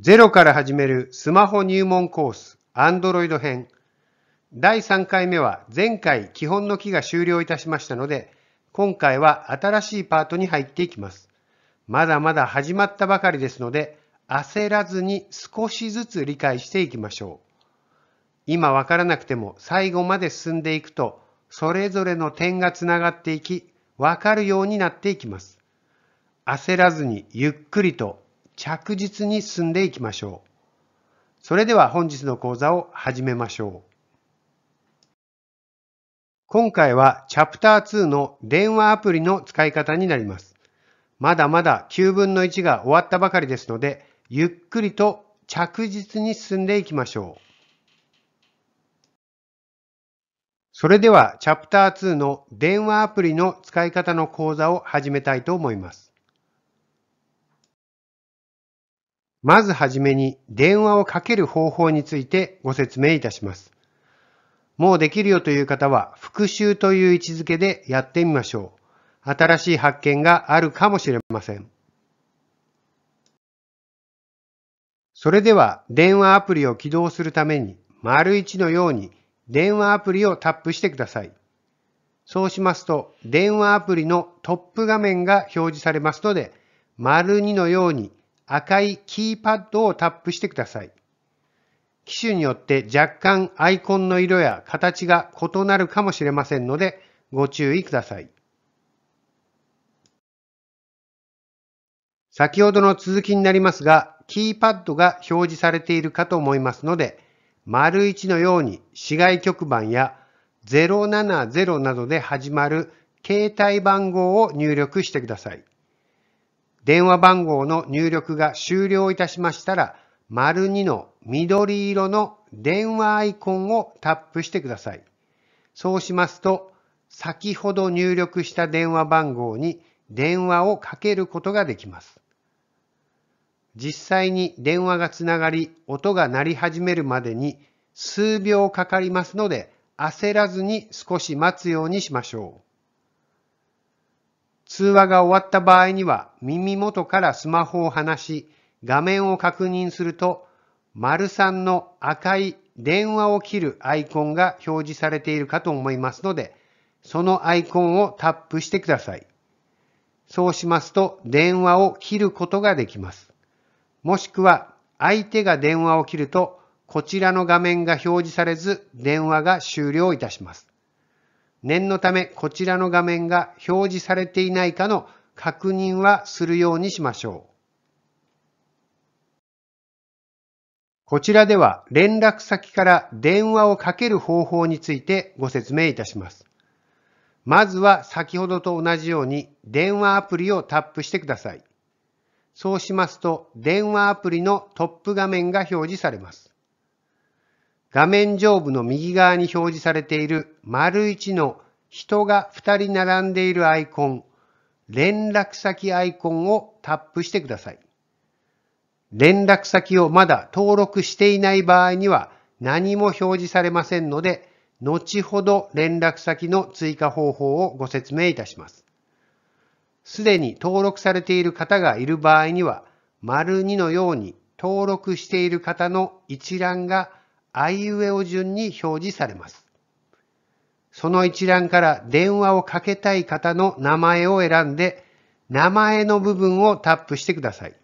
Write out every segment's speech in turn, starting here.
ゼロから始めるスマホ入門コース Android 編第3回目は前回基本の木が終了いたしましたので今回は新しいパートに入っていきます。まだまだ始まったばかりですので焦らずに少しずつ理解していきましょう。今わからなくても最後まで進んでいくとそれぞれの点がつながっていきわかるようになっていきます。焦らずにゆっくりと着実に進んでいきましょう。それでは本日の講座を始めましょう。今回はチャプター2の電話アプリの使い方になります。まだまだ9分の1が終わったばかりですので、ゆっくりと着実に進んでいきましょう。それではチャプター2の電話アプリの使い方の講座を始めたいと思います。まずはじめに電話をかける方法についてご説明いたします。もうできるよという方は復習という位置づけでやってみましょう。新しい発見があるかもしれません。それでは電話アプリを起動するために丸1のように電話アプリをタップしてください。そうしますと電話アプリのトップ画面が表示されますので丸2のように赤いキーパッドをタップしてください。機種によって若干アイコンの色や形が異なるかもしれませんのでご注意ください。先ほどの続きになりますが、キーパッドが表示されているかと思いますので、丸1のように市外局番や070などで始まる携帯番号を入力してください。電話番号の入力が終了いたしましたら、丸2の緑色の電話アイコンをタップしてください。そうしますと、先ほど入力した電話番号に電話をかけることができます。実際に電話がつながり、音が鳴り始めるまでに数秒かかりますので、焦らずに少し待つようにしましょう。通話が終わった場合には耳元からスマホを離し、画面を確認すると、丸3の赤い電話を切るアイコンが表示されているかと思いますので、そのアイコンをタップしてください。そうしますと、電話を切ることができます。もしくは、相手が電話を切ると、こちらの画面が表示されず、電話が終了いたします。念のためこちらの画面が表示されていないかの確認はするようにしましょう。こちらでは連絡先から電話をかける方法についてご説明いたします。まずは先ほどと同じように電話アプリをタップしてください。そうしますと電話アプリのトップ画面が表示されます。画面上部の右側に表示されている丸1の人が2人並んでいるアイコン、連絡先アイコンをタップしてください。連絡先をまだ登録していない場合には何も表示されませんので、後ほど連絡先の追加方法をご説明いたします。すでに登録されている方がいる場合には、丸2のように登録している方の一覧があいうえお順に表示されます。その一覧から電話をかけたい方の名前を選んで、名前の部分をタップしてください。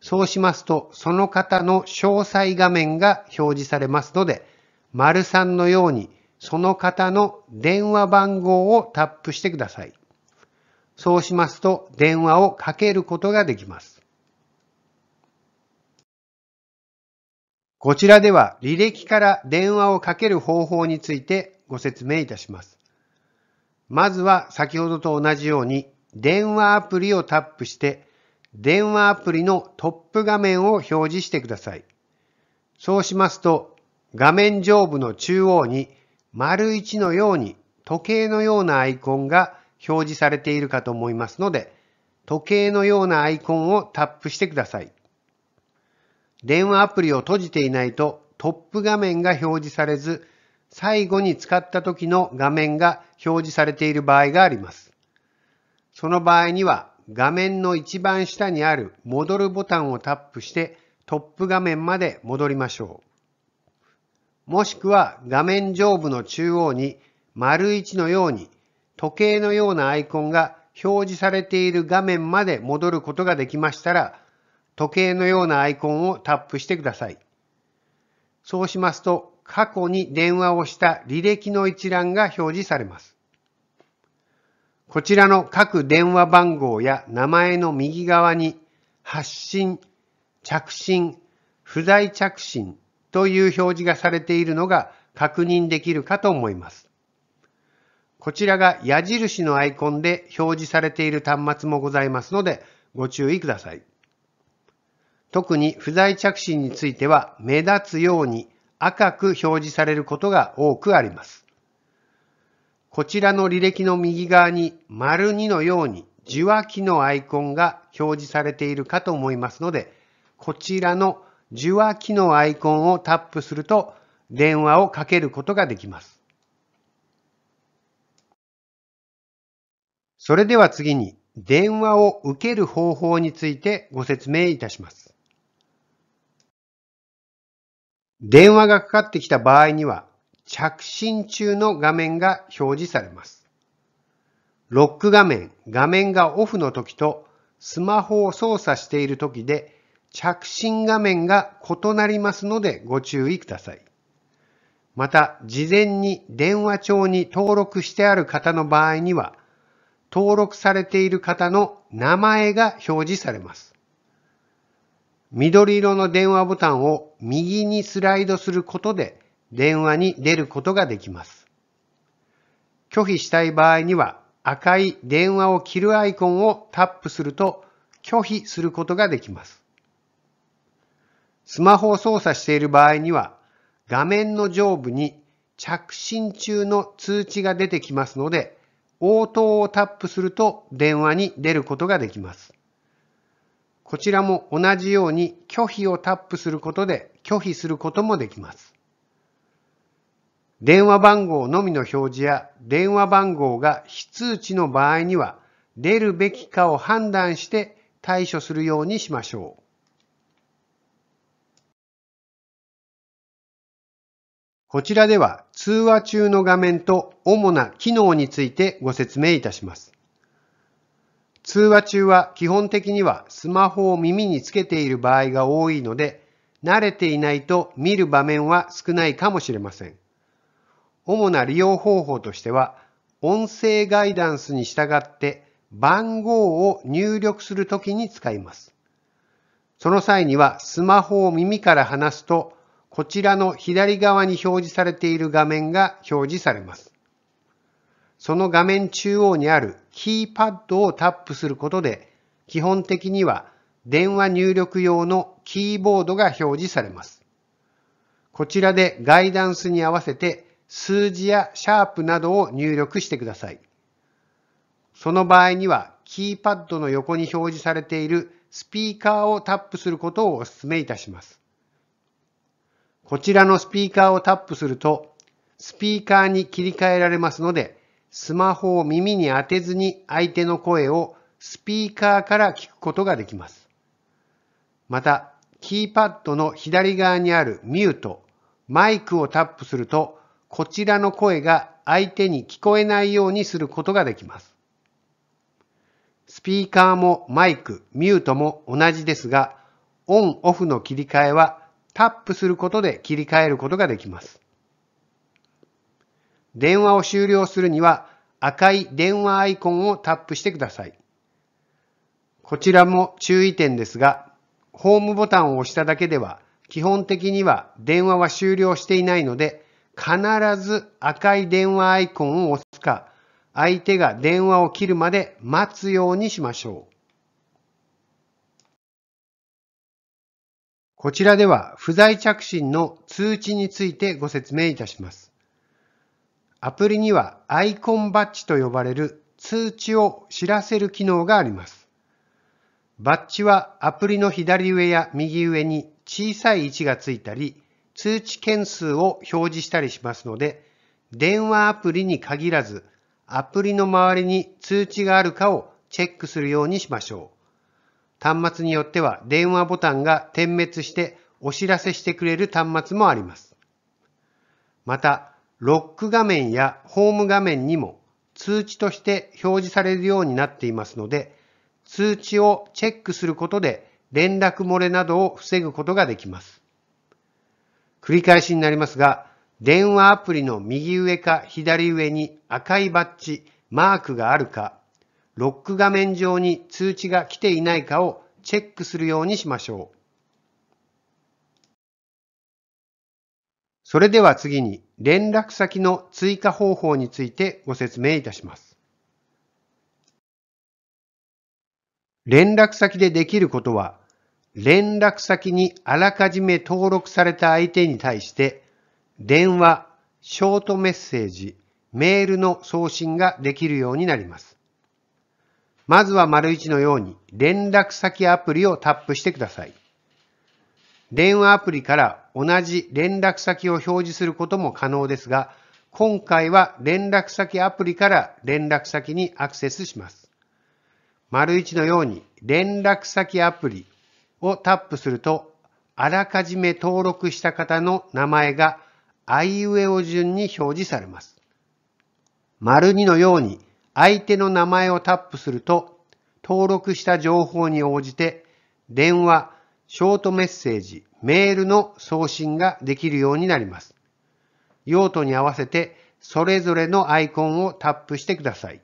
そうしますと、その方の詳細画面が表示されますので、丸3のように、その方の電話番号をタップしてください。そうしますと、電話をかけることができます。こちらでは履歴から電話をかける方法についてご説明いたします。まずは先ほどと同じように電話アプリをタップして電話アプリのトップ画面を表示してください。そうしますと画面上部の中央に丸1のように時計のようなアイコンが表示されているかと思いますので時計のようなアイコンをタップしてください。電話アプリを閉じていないとトップ画面が表示されず、最後に使った時の画面が表示されている場合があります。その場合には画面の一番下にある戻るボタンをタップしてトップ画面まで戻りましょう。もしくは画面上部の中央に丸1のように時計のようなアイコンが表示されている画面まで戻ることができましたら時計のようなアイコンをタップしてください。そうしますと、過去に電話をした履歴の一覧が表示されます。こちらの各電話番号や名前の右側に発信、着信、不在着信という表示がされているのが確認できるかと思います。こちらが矢印のアイコンで表示されている端末もございますのでご注意ください。特に不在着信については目立つように赤く表示されることが多くあります。こちらの履歴の右側に丸2のように受話器のアイコンが表示されているかと思いますので、こちらの受話器のアイコンをタップすると電話をかけることができます。それでは次に電話を受ける方法についてご説明いたします。電話がかかってきた場合には着信中の画面が表示されます。ロック画面、画面がオフの時とスマホを操作している時で着信画面が異なりますのでご注意ください。また、事前に電話帳に登録してある方の場合には、登録されている方の名前が表示されます。緑色の電話ボタンを右にスライドすることで電話に出ることができます。拒否したい場合には赤い電話を切るアイコンをタップすると拒否することができます。スマホを操作している場合には画面の上部に着信中の通知が出てきますので応答をタップすると電話に出ることができます。こちらも同じように拒否をタップすることで拒否することもできます。電話番号のみの表示や電話番号が非通知の場合には出るべきかを判断して対処するようにしましょう。こちらでは通話中の画面と主な機能についてご説明いたします。通話中は基本的にはスマホを耳につけている場合が多いので、慣れていないと見る場面は少ないかもしれません。主な利用方法としては、音声ガイダンスに従って番号を入力するときに使います。その際にはスマホを耳から離すと、こちらの左側に表示されている画面が表示されます。その画面中央にあるキーパッドをタップすることで、基本的には電話入力用のキーボードが表示されます。こちらでガイダンスに合わせて数字やシャープなどを入力してください。その場合にはキーパッドの横に表示されているスピーカーをタップすることをお勧めいたします。こちらのスピーカーをタップすると、スピーカーに切り替えられますので、スマホを耳に当てずに相手の声をスピーカーから聞くことができます。また、キーパッドの左側にあるミュート、マイクをタップすると、こちらの声が相手に聞こえないようにすることができます。スピーカーもマイク、ミュートも同じですが、オン・オフの切り替えはタップすることで切り替えることができます。電話を終了するには赤い電話アイコンをタップしてください。こちらも注意点ですが、ホームボタンを押しただけでは基本的には電話は終了していないので、必ず赤い電話アイコンを押すか、相手が電話を切るまで待つようにしましょう。こちらでは不在着信の通知についてご説明いたします。アプリにはアイコンバッジと呼ばれる通知を知らせる機能があります。バッジはアプリの左上や右上に小さい位置がついたり、通知件数を表示したりしますので、電話アプリに限らず、アプリの周りに通知があるかをチェックするようにしましょう。端末によっては電話ボタンが点滅してお知らせしてくれる端末もあります。また、ロック画面やホーム画面にも通知として表示されるようになっていますので、通知をチェックすることで連絡漏れなどを防ぐことができます。繰り返しになりますが、電話アプリの右上か左上に赤いバッジ、マークがあるか、ロック画面上に通知が来ていないかをチェックするようにしましょう。それでは次に連絡先の追加方法についてご説明いたします。連絡先でできることは、連絡先にあらかじめ登録された相手に対して、電話、ショートメッセージ、メールの送信ができるようになります。まずは丸1のように連絡先アプリをタップしてください。電話アプリから同じ連絡先を表示することも可能ですが、今回は連絡先アプリから連絡先にアクセスします。丸1のように連絡先アプリをタップすると、あらかじめ登録した方の名前があいうえお順に表示されます。丸2のように相手の名前をタップすると、登録した情報に応じて電話、ショートメッセージ、メールの送信ができるようになります。用途に合わせてそれぞれのアイコンをタップしてください。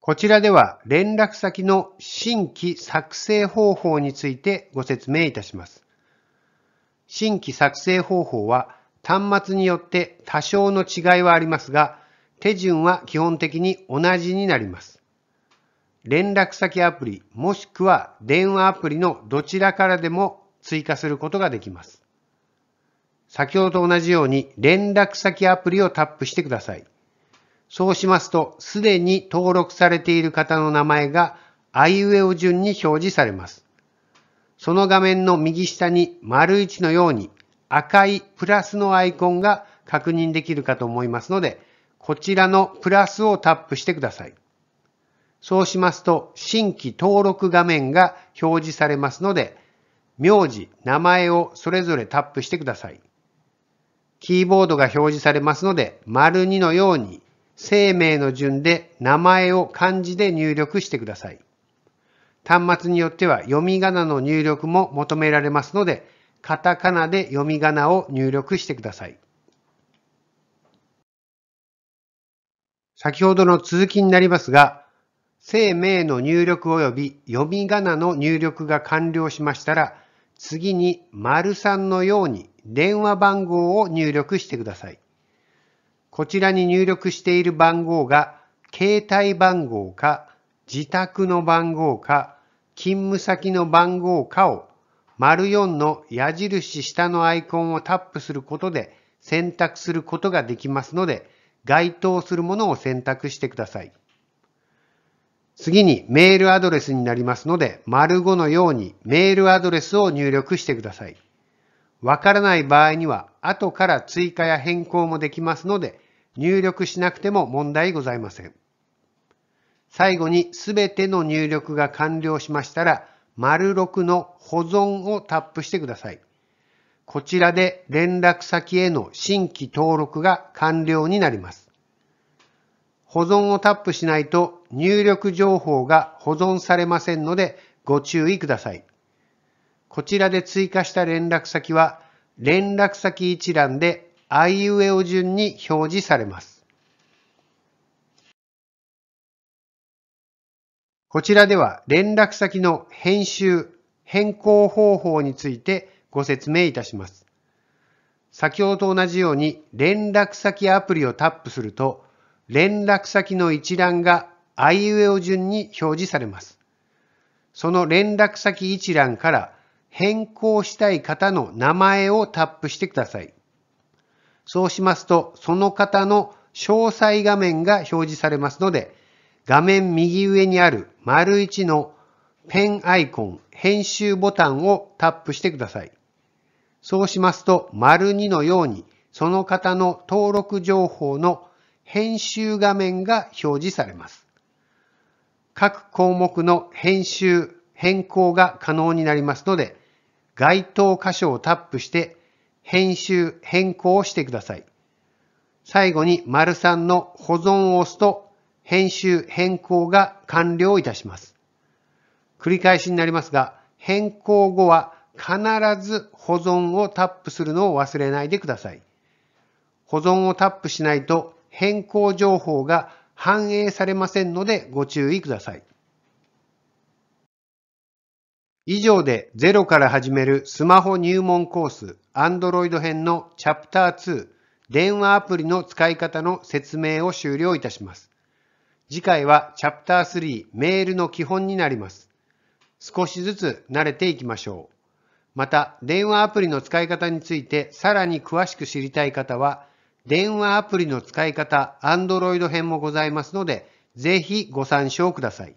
こちらでは連絡先の新規作成方法についてご説明いたします。新規作成方法は端末によって多少の違いはありますが、手順は基本的に同じになります。連絡先アプリもしくは電話アプリのどちらからでも追加することができます。先ほどと同じように連絡先アプリをタップしてください。そうしますと、すでに登録されている方の名前があいうえお順に表示されます。その画面の右下に丸1のように赤いプラスのアイコンが確認できるかと思いますので、こちらのプラスをタップしてください。そうしますと、新規登録画面が表示されますので、名字、名前をそれぞれタップしてください。キーボードが表示されますので、丸2のように生命の順で名前を漢字で入力してください。端末によっては読み仮名の入力も求められますので、カタカナで読み仮名を入力してください。先ほどの続きになりますが、生命の入力及び読み仮名の入力が完了しましたら、次に丸3のように電話番号を入力してください。こちらに入力している番号が携帯番号か自宅の番号か勤務先の番号かを丸4の矢印下のアイコンをタップすることで選択することができますので該当するものを選択してください。次にメールアドレスになりますので、丸5のようにメールアドレスを入力してください。わからない場合には、後から追加や変更もできますので、入力しなくても問題ございません。最後にすべての入力が完了しましたら、丸6の保存をタップしてください。こちらで連絡先への新規登録が完了になります。保存をタップしないと入力情報が保存されませんのでご注意ください。こちらで追加した連絡先は連絡先一覧であいうえお順に表示されます。こちらでは連絡先の編集、変更方法についてご説明いたします。先ほどと同じように連絡先アプリをタップすると連絡先の一覧があいうえお順に表示されます。その連絡先一覧から変更したい方の名前をタップしてください。そうしますと、その方の詳細画面が表示されますので、画面右上にある丸1のペンアイコン編集ボタンをタップしてください。そうしますと、丸2のように、その方の登録情報の編集画面が表示されます。各項目の編集、変更が可能になりますので、該当箇所をタップして編集、変更をしてください。最後に丸3の保存を押すと編集、変更が完了いたします。繰り返しになりますが、変更後は必ず保存をタップするのを忘れないでください。保存をタップしないと変更情報が反映されませんのでご注意ください。以上でゼロから始めるスマホ入門コース Android 編のチャプター2電話アプリの使い方の説明を終了いたします。次回はチャプター3メールの基本になります。少しずつ慣れていきましょう。また電話アプリの使い方についてさらに詳しく知りたい方は電話アプリの使い方、Android 編もございますので、ぜひご参照ください。